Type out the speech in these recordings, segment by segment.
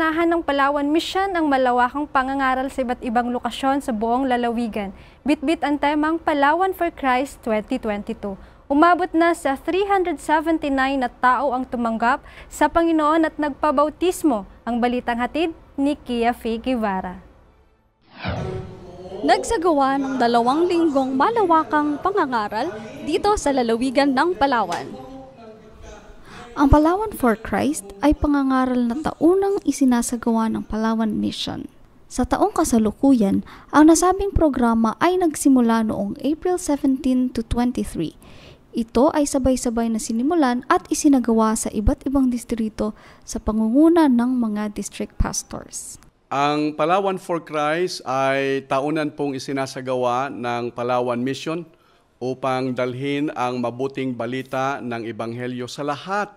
Pamaanahan ng Palawan Mission ang malawakang pangangaral sa iba't ibang lokasyon sa buong lalawigan. Bitbit ang temang Palawan for Christ 2022. Umabot na sa 379 na tao ang tumanggap sa Panginoon at nagpabautismo. Ang balitang hatid ni Kia Faye Guevara. Nagsagawa ng dalawang linggong malawakang pangangaral dito sa lalawigan ng Palawan. Ang Palawan for Christ ay pangangaral na taunang isinasagawa ng Palawan Mission. Sa taong kasalukuyan, ang nasabing programa ay nagsimula noong April 17 to 23. Ito ay sabay-sabay na sinimulan at isinagawa sa iba't ibang distrito sa pangunguna ng mga district pastors. Ang Palawan for Christ ay taunan pong isinasagawa ng Palawan Mission – upang dalhin ang mabuting balita ng Ebanghelyo sa lahat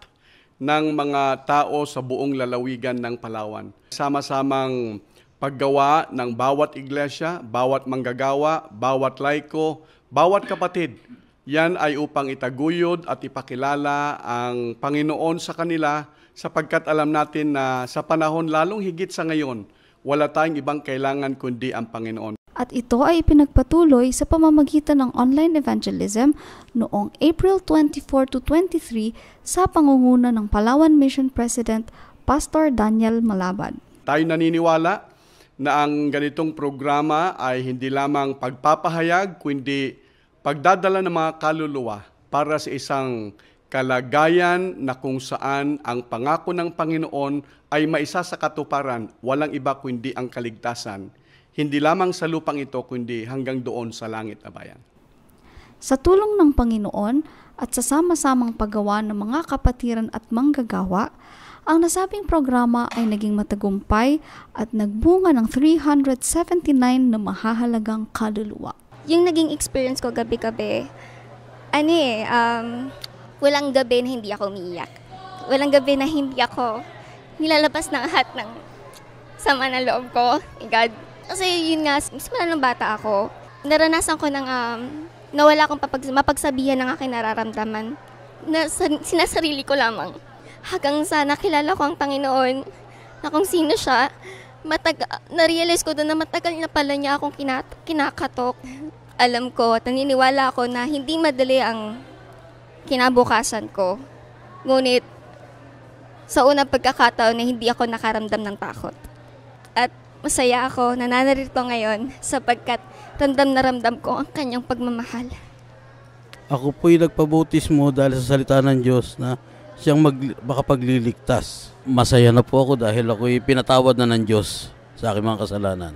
ng mga tao sa buong lalawigan ng Palawan. Sama-samang paggawa ng bawat iglesia, bawat manggagawa, bawat laiko, bawat kapatid. Yan ay upang itaguyod at ipakilala ang Panginoon sa kanila sapagkat alam natin na sa panahon lalong higit sa ngayon, wala tayong ibang kailangan kundi ang Panginoon at ito ay ipinagpatuloy sa pamamagitan ng online evangelism noong April 24 to 23 sa pangunguna ng Palawan Mission President Pastor Daniel Malabad. Tayo naniniwala na ang ganitong programa ay hindi lamang pagpapahayag kundi pagdadala ng mga kaluluwa para sa isang kalagayan na kung saan ang pangako ng Panginoon ay maisa sa katuparan, walang iba kundi ang kaligtasan hindi lamang sa lupang ito kundi hanggang doon sa langit na bayan. Sa tulong ng Panginoon at sa sama-samang paggawa ng mga kapatiran at manggagawa, ang nasabing programa ay naging matagumpay at nagbunga ng 379 na mahahalagang kaluluwa. Yung naging experience ko gabi-gabi, ano eh, um, walang gabi na hindi ako umiiyak. Walang gabi na hindi ako nilalabas ng hat ng sama ng loob ko. Oh God, kasi yun nga, simula nung bata ako, naranasan ko ng um, nawala akong papag- mapagsabihan ng aking nararamdaman. Na, sinasarili ko lamang. Hanggang sa nakilala ko ang Panginoon, na kung sino siya, matag na-realize ko doon na matagal na pala niya akong kinat- kinakatok. Alam ko at naniniwala ako na hindi madali ang kinabukasan ko. Ngunit, sa unang pagkakataon na hindi ako nakaramdam ng takot. At Masaya ako na nanarito ngayon sapagkat ramdam na ramdam ko ang kanyang pagmamahal. Ako po'y nagpabutis mo dahil sa salita ng Diyos na siyang mag, makapagliligtas. Masaya na po ako dahil ako'y pinatawad na ng Diyos sa aking mga kasalanan.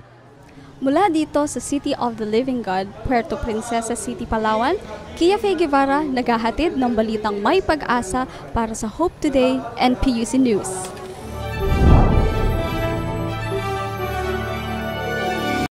Mula dito sa City of the Living God, Puerto Princesa City, Palawan, Kia Faye Guevara naghahatid ng balitang may pag-asa para sa Hope Today and PUC News.